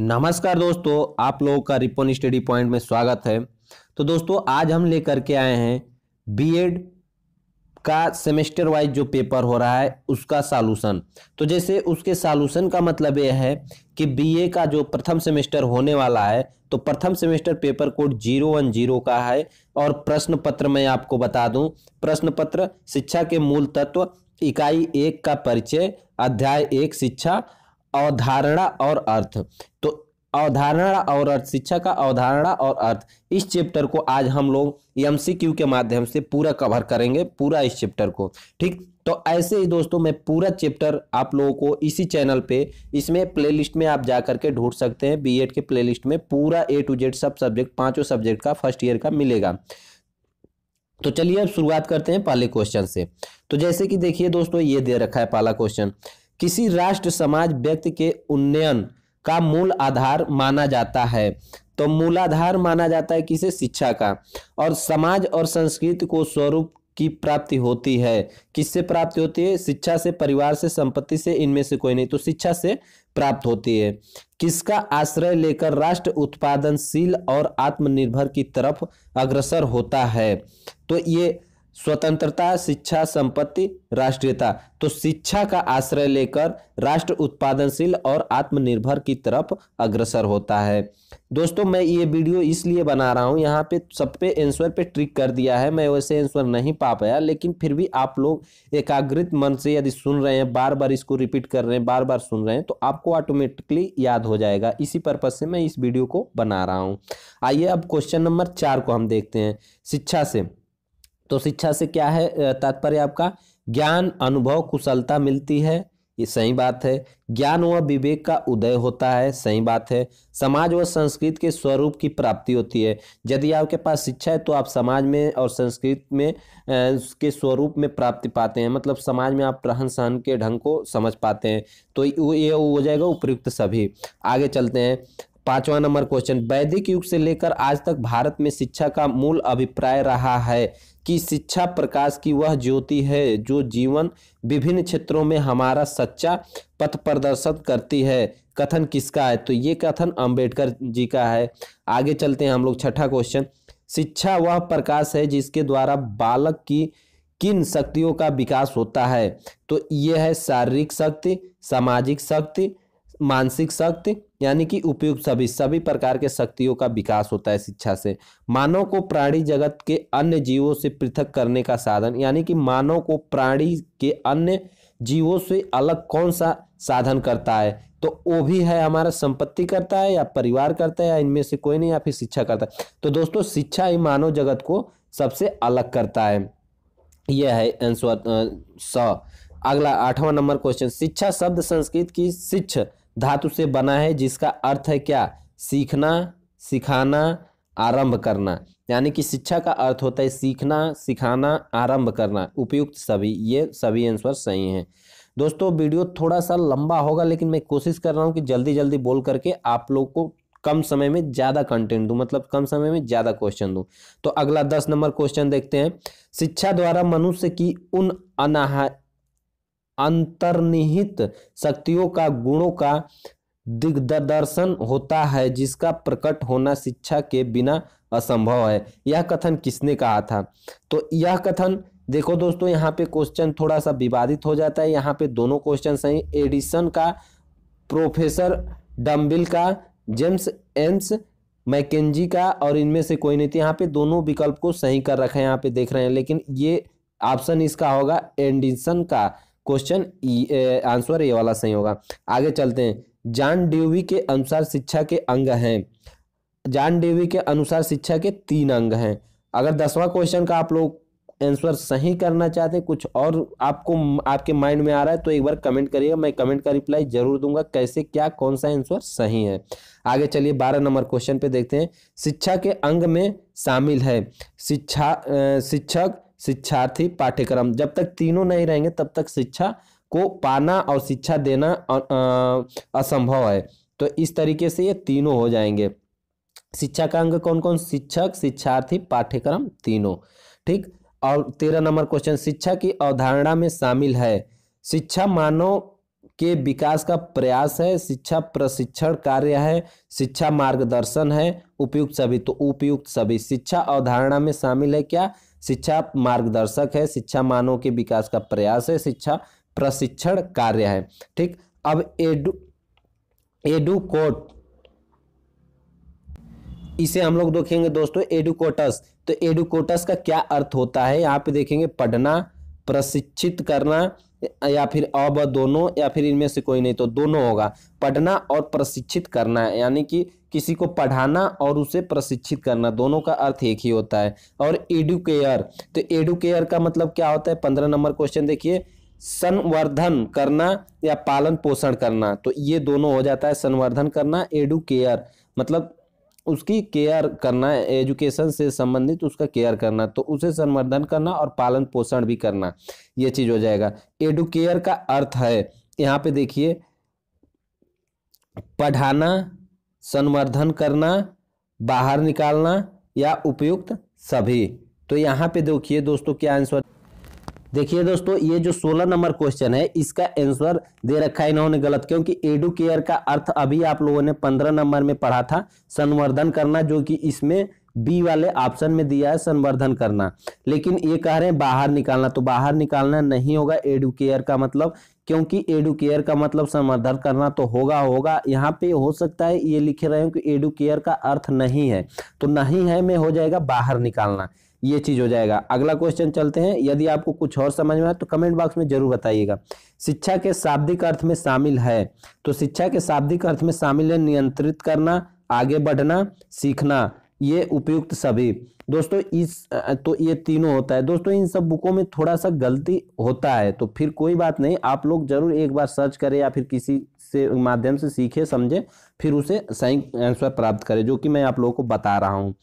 नमस्कार दोस्तों आप लोगों का रिपोन स्टडी पॉइंट में स्वागत है तो दोस्तों आज हम लेकर के आए हैं बीएड का सेमेस्टर वाइज जो पेपर हो रहा है उसका सॉल्यूशन तो जैसे उसके सॉल्यूशन का मतलब यह है कि बीए का जो प्रथम सेमेस्टर होने वाला है तो प्रथम semester paper code zero one zero का है और प्रश्न पत्र मैं आपको बता दूं प्रश्न पत्र शिक्षा के मूल तत्व इकाई एक का परिचय अध्याय एक शिक्षा अवधारणा और अर्थ तो अवधारणा और अर्थ शिक्षा का अवधारणा और अर्थ इस चैप्टर को आज हम लोग एमसीक्यू के माध्यम से पूरा कवर करेंगे पूरा इस चैप्टर को ठीक तो ऐसे ही दोस्तों मैं पूरा चैप्टर आप लोगों को इसी चैनल पे इसमें प्लेलिस्ट में आप जा करके ढूंढ सकते हैं बीएड के प्लेलिस्ट में पूरा ए टू जेड सब सब्जेक्ट पांचों सब्जेक्ट का फर्स्ट ईयर का मिलेगा तो चलिए अब शुरुआत करते हैं पहले क्वेश्चन से तो जैसे कि देखिए दोस्तों ये दे रखा है पहला क्वेश्चन किसी राष्ट्र समाज व्यक्ति के उन्नयन का मूल आधार माना जाता है तो मूलाधार माना जाता है किसे शिक्षा का और समाज और संस्कृति को स्वरूप की प्राप्ति होती है किससे प्राप्ति होती है शिक्षा से परिवार से संपत्ति से इनमें से कोई नहीं तो शिक्षा से प्राप्त होती है किसका आश्रय लेकर राष्ट्र उत्पादनशील और आत्मनिर्भर की तरफ अग्रसर होता है तो ये स्वतंत्रता शिक्षा संपत्ति राष्ट्रीयता तो शिक्षा का आश्रय लेकर राष्ट्र उत्पादनशील और आत्मनिर्भर की तरफ अग्रसर होता है दोस्तों मैं ये वीडियो इसलिए बना रहा हूँ यहाँ पे सब पे आंसर पे ट्रिक कर दिया है मैं वैसे आंसर नहीं पा पाया लेकिन फिर भी आप लोग एकाग्रित मन से यदि सुन रहे हैं बार बार इसको रिपीट कर रहे हैं बार बार सुन रहे हैं तो आपको ऑटोमेटिकली याद हो जाएगा इसी पर्पज से मैं इस वीडियो को बना रहा हूँ आइए अब क्वेश्चन नंबर चार को हम देखते हैं शिक्षा से तो शिक्षा से क्या है तात्पर्य आपका ज्ञान अनुभव कुशलता मिलती है ये सही बात है ज्ञान व विवेक का उदय होता है सही बात है समाज व संस्कृत के स्वरूप की प्राप्ति होती है यदि आपके पास शिक्षा है तो आप समाज में और संस्कृत में के स्वरूप में प्राप्ति पाते हैं मतलब समाज में आप रहन सहन के ढंग को समझ पाते हैं तो ये हो जाएगा उपयुक्त सभी आगे चलते हैं पांचवा नंबर क्वेश्चन वैदिक युग से लेकर आज तक भारत में शिक्षा का मूल अभिप्राय रहा है कि शिक्षा प्रकाश की वह ज्योति है जो जीवन विभिन्न क्षेत्रों में हमारा सच्चा पथ प्रदर्शन करती है कथन किसका है तो ये कथन अंबेडकर जी का है आगे चलते हैं हम लोग छठा क्वेश्चन शिक्षा वह प्रकाश है जिसके द्वारा बालक की किन शक्तियों का विकास होता है तो यह है शारीरिक शक्ति सामाजिक शक्ति मानसिक शक्ति यानी कि उपयुक्त सभी सभी प्रकार के शक्तियों का विकास होता है शिक्षा से मानव को प्राणी जगत के अन्य जीवों से पृथक करने का साधन यानी कि मानव को प्राणी के अन्य जीवों से अलग कौन सा साधन करता है तो वो भी है हमारा संपत्ति करता है या परिवार करता है या इनमें से कोई नहीं या फिर शिक्षा करता है तो दोस्तों शिक्षा ही मानव जगत को सबसे अलग करता है यह है आंसर स अगला आठवां नंबर क्वेश्चन शिक्षा शब्द संस्कृत की शिक्षा धातु से बना है जिसका अर्थ है क्या सीखना सिखाना आरंभ करना यानी कि शिक्षा का अर्थ होता है सीखना सिखाना आरंभ करना उपयुक्त सभी ये सभी आंसर सही हैं दोस्तों वीडियो थोड़ा सा लंबा होगा लेकिन मैं कोशिश कर रहा हूँ कि जल्दी जल्दी बोल करके आप लोग को कम समय में ज़्यादा कंटेंट दूँ मतलब कम समय में ज़्यादा क्वेश्चन दूँ तो अगला दस नंबर क्वेश्चन देखते हैं शिक्षा द्वारा मनुष्य की उन अनाह अंतर्निहित शक्तियों का गुणों का दिग्दर्शन होता है जिसका प्रकट होना शिक्षा के बिना असंभव है यह कथन किसने कहा था तो यह कथन देखो दोस्तों यहाँ पे क्वेश्चन थोड़ा सा विवादित हो जाता है यहाँ पे दोनों क्वेश्चन सही एडिसन का प्रोफेसर डम्बिल का जेम्स एम्स मैकेजी का और इनमें से कोई नहीं थी यहाँ पे दोनों विकल्प को सही कर रखा है यहाँ पे देख रहे हैं लेकिन ये ऑप्शन इसका होगा एंडिसन का क्वेश्चन आंसर ये वाला सही होगा आगे चलते हैं जान डेवी के अनुसार शिक्षा के अंग हैं जान डेवी के अनुसार शिक्षा के तीन अंग हैं अगर दसवां क्वेश्चन का आप लोग आंसर सही करना चाहते हैं कुछ और आपको आपके माइंड में आ रहा है तो एक बार कमेंट करिएगा मैं कमेंट का रिप्लाई जरूर दूंगा कैसे क्या कौन सा आंसर सही है आगे चलिए बारह नंबर क्वेश्चन पे देखते हैं शिक्षा के अंग में शामिल है शिक्षा शिक्षक शिक्षार्थी पाठ्यक्रम जब तक तीनों नहीं रहेंगे तब तक शिक्षा को पाना और शिक्षा देना असंभव है तो इस तरीके से ये तीनों हो जाएंगे शिक्षा का अंग कौन कौन शिक्षक शिक्षार्थी पाठ्यक्रम तीनों ठीक और तेरह नंबर क्वेश्चन शिक्षा की अवधारणा में शामिल है शिक्षा मानव के विकास का प्रयास है शिक्षा प्रशिक्षण कार्य है शिक्षा मार्गदर्शन है उपयुक्त सभी तो उपयुक्त सभी शिक्षा अवधारणा में शामिल है क्या शिक्षा मार्गदर्शक है शिक्षा मानव के विकास का प्रयास है शिक्षा प्रशिक्षण कार्य है ठीक अब एडू एडुकोट इसे हम लोग देखेंगे दोस्तों एडुकोटस तो एडुकोटस का क्या अर्थ होता है यहाँ पे देखेंगे पढ़ना प्रशिक्षित करना या फिर अब दोनों या फिर इनमें से कोई नहीं तो दोनों होगा पढ़ना और प्रशिक्षित करना है यानी कि किसी को पढ़ाना और उसे प्रशिक्षित करना दोनों का अर्थ एक ही होता है और एडुकेयर तो एडुकेयर का मतलब क्या होता है पंद्रह नंबर क्वेश्चन देखिए संवर्धन करना या पालन पोषण करना तो ये दोनों हो जाता है संवर्धन करना एडुकेयर मतलब उसकी केयर करना एजुकेशन से संबंधित उसका केयर करना तो उसे संवर्धन करना और पालन पोषण भी करना ये चीज हो जाएगा एडुकेयर का अर्थ है यहाँ पे देखिए पढ़ाना संवर्धन करना बाहर निकालना या उपयुक्त सभी तो यहाँ पे देखिए दोस्तों क्या आंसर देखिए दोस्तों ये जो 16 नंबर क्वेश्चन है इसका आंसर दे रखा है इन्होंने गलत क्योंकि एडू केयर का अर्थ अभी आप लोगों ने 15 नंबर में पढ़ा था संवर्धन करना जो कि इसमें बी वाले ऑप्शन में दिया है संवर्धन करना लेकिन ये कह रहे हैं बाहर निकालना तो बाहर निकालना नहीं होगा एडुकेयर का मतलब क्योंकि एडुकेयर का मतलब संवर्धन करना तो होगा होगा यहाँ पे हो सकता है ये लिखे रहे हो कि एडुकेयर का अर्थ नहीं है तो नहीं है में हो जाएगा बाहर निकालना ये चीज हो जाएगा अगला क्वेश्चन चलते हैं यदि आपको कुछ और समझ में आए तो कमेंट बॉक्स में जरूर बताइएगा शिक्षा के शाब्दिक अर्थ में शामिल है तो शिक्षा के शाब्दिक अर्थ में शामिल है नियंत्रित करना आगे बढ़ना सीखना ये उपयुक्त सभी दोस्तों इस तो ये तीनों होता है दोस्तों इन सब बुकों में थोड़ा सा गलती होता है तो फिर कोई बात नहीं आप लोग जरूर एक बार सर्च करें या फिर किसी से माध्यम से सीखे समझे फिर उसे सही आंसर प्राप्त करें जो कि मैं आप लोगों को बता रहा हूँ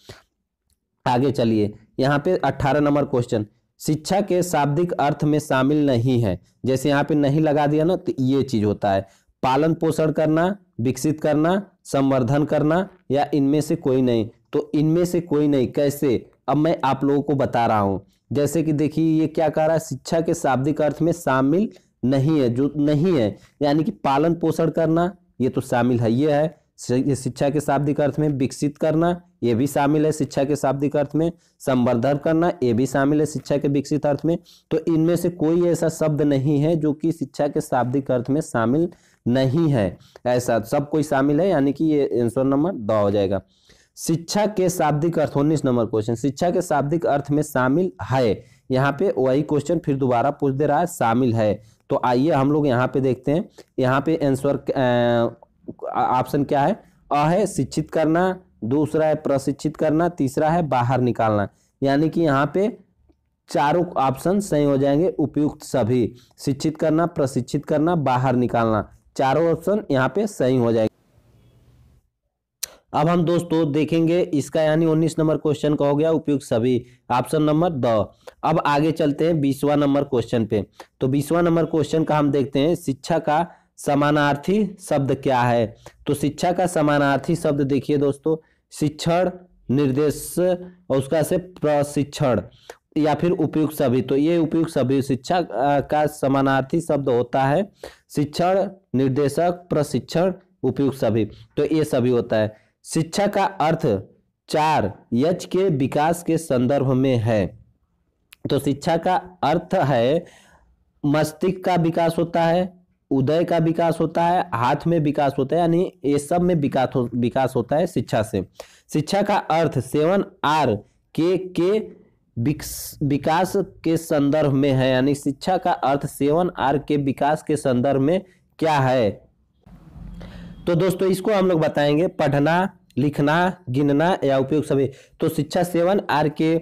आगे चलिए यहाँ पे अट्ठारह नंबर क्वेश्चन शिक्षा के शाब्दिक अर्थ में शामिल नहीं है जैसे यहाँ पे नहीं लगा दिया ना तो ये चीज होता है पालन पोषण करना विकसित करना संवर्धन करना या इनमें से कोई नहीं तो इनमें से कोई नहीं कैसे अब मैं आप लोगों को बता रहा हूँ जैसे कि देखिए ये क्या कह रहा है शिक्षा के शाब्दिक अर्थ में शामिल नहीं है जो नहीं है यानी कि पालन पोषण करना ये तो शामिल है ये है शिक्षा के शाब्दिक अर्थ में विकसित करना ये भी शामिल है शिक्षा के शाब्दिक अर्थ में संवर्धन करना ये भी शामिल है शिक्षा के विकसित अर्थ में तो इनमें से कोई ऐसा शब्द नहीं है जो कि शिक्षा के शाब्दिक अर्थ में शामिल नहीं है ऐसा सब कोई शामिल है यानी कि ये आंसर नंबर द हो जाएगा शिक्षा के शाब्दिक अर्थ उन्नीस नंबर क्वेश्चन शिक्षा के शाब्दिक अर्थ में शामिल है यहाँ पे वही क्वेश्चन फिर दोबारा पूछ दे रहा है शामिल है तो आइए हम लोग यहाँ पे देखते हैं यहाँ पे आंसर ऑप्शन क्या है अ है शिक्षित करना दूसरा है प्रशिक्षित करना तीसरा है बाहर निकालना यानी कि यहाँ पे चारों ऑप्शन सही हो जाएंगे उपयुक्त सभी शिक्षित करना प्रशिक्षित करना बाहर निकालना चारों ऑप्शन यहाँ पे सही हो जाएंगे अब हम दोस्तों देखेंगे इसका यानी उन्नीस नंबर क्वेश्चन का हो गया उपयुक्त सभी ऑप्शन नंबर द अब आगे चलते हैं बीसवा नंबर क्वेश्चन पे तो बीसवा नंबर क्वेश्चन का हम देखते हैं शिक्षा का समानार्थी शब्द क्या है तो शिक्षा का समानार्थी शब्द देखिए दोस्तों शिक्षण निर्देश और उसका से प्रशिक्षण या फिर उपयुक्त सभी तो ये उपयुक्त सभी शिक्षा का समानार्थी शब्द होता है शिक्षण निर्देशक प्रशिक्षण उपयुक्त सभी तो ये सभी होता है शिक्षा का अर्थ चार यच के विकास के संदर्भ में है तो शिक्षा का अर्थ है मस्तिष्क का विकास होता है उदय का विकास होता है हाथ में विकास होता है यानी ये सब में विकास विकास होता है शिक्षा से शिक्षा का अर्थ सेवन आर के के विकास के संदर्भ में है यानी शिक्षा का अर्थ सेवन आर के विकास के संदर्भ में क्या है तो दोस्तों इसको हम लोग बताएंगे पढ़ना लिखना गिनना या उपयोग सभी तो शिक्षा सेवन आर के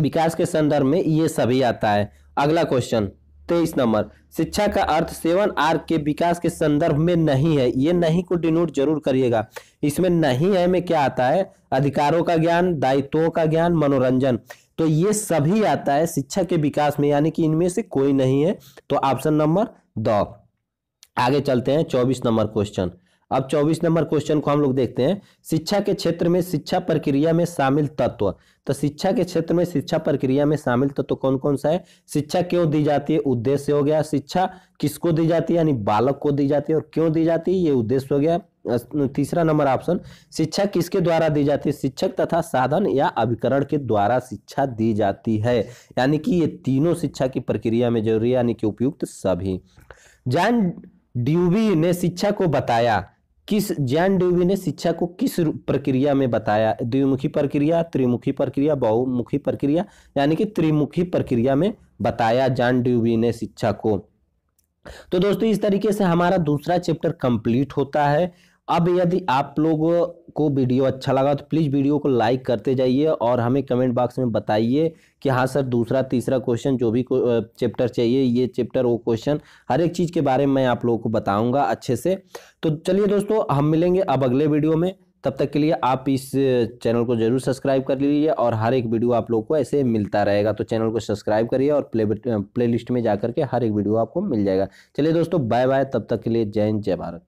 विकास के संदर्भ में ये सभी आता है अगला क्वेश्चन तेईस नंबर शिक्षा का अर्थ सेवन आर के विकास के संदर्भ में नहीं है ये नहीं को डिनोट जरूर करिएगा इसमें नहीं है में क्या आता है अधिकारों का ज्ञान दायित्वों का ज्ञान मनोरंजन तो ये सभी आता है शिक्षा के विकास में यानी कि इनमें से कोई नहीं है तो ऑप्शन नंबर द आगे चलते हैं चौबीस नंबर क्वेश्चन अब 24 नंबर क्वेश्चन को हम लोग देखते हैं शिक्षा के क्षेत्र में शिक्षा प्रक्रिया में शामिल तत्व तो शिक्षा के क्षेत्र में शिक्षा प्रक्रिया में शामिल तत्व कौन कौन सा है शिक्षा क्यों दी जाती है उद्देश्य हो गया शिक्षा किसको दी जाती है यानी बालक को दी जाती है और क्यों दी जाती है ये उद्देश्य हो गया तीसरा नंबर ऑप्शन शिक्षा किसके द्वारा दी जाती है शिक्षक तथा साधन या अभिकरण के द्वारा शिक्षा दी जाती है यानी कि ये तीनों शिक्षा की प्रक्रिया में जरूरी है यानी कि उपयुक्त सभी जैन ड्यूबी ने शिक्षा को बताया किस जैन डेवी ने शिक्षा को किस प्रक्रिया में बताया द्विमुखी प्रक्रिया त्रिमुखी प्रक्रिया बहुमुखी प्रक्रिया यानी कि त्रिमुखी प्रक्रिया में बताया जैन डेवी ने शिक्षा को तो दोस्तों इस तरीके से हमारा दूसरा चैप्टर कंप्लीट होता है अब यदि आप लोग को वीडियो अच्छा लगा तो प्लीज़ वीडियो को लाइक करते जाइए और हमें कमेंट बॉक्स में बताइए कि हाँ सर दूसरा तीसरा क्वेश्चन जो भी चैप्टर चाहिए ये चैप्टर वो क्वेश्चन हर एक चीज़ के बारे में मैं आप लोगों को बताऊंगा अच्छे से तो चलिए दोस्तों हम मिलेंगे अब अगले वीडियो में तब तक के लिए आप इस चैनल को जरूर सब्सक्राइब कर लीजिए और हर एक वीडियो आप लोग को ऐसे मिलता रहेगा तो चैनल को सब्सक्राइब करिए और प्ले प्लेलिस्ट में जा करके हर एक वीडियो आपको मिल जाएगा चलिए दोस्तों बाय बाय तब तक के लिए जय हिंद जय भारत